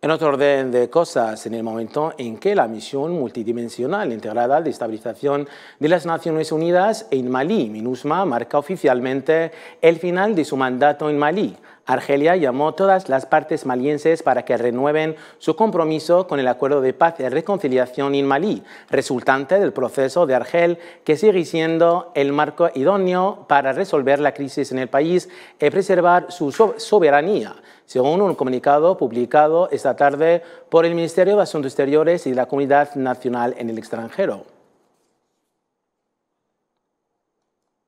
En otro orden de cosas, en el momento en que la misión multidimensional integrada de estabilización de las Naciones Unidas en Malí, MINUSMA, marca oficialmente el final de su mandato en Malí, Argelia llamó a todas las partes malienses para que renueven su compromiso con el acuerdo de paz y reconciliación en Malí, resultante del proceso de Argel, que sigue siendo el marco idóneo para resolver la crisis en el país y preservar su soberanía según un comunicado publicado esta tarde por el Ministerio de Asuntos Exteriores y la Comunidad Nacional en el extranjero.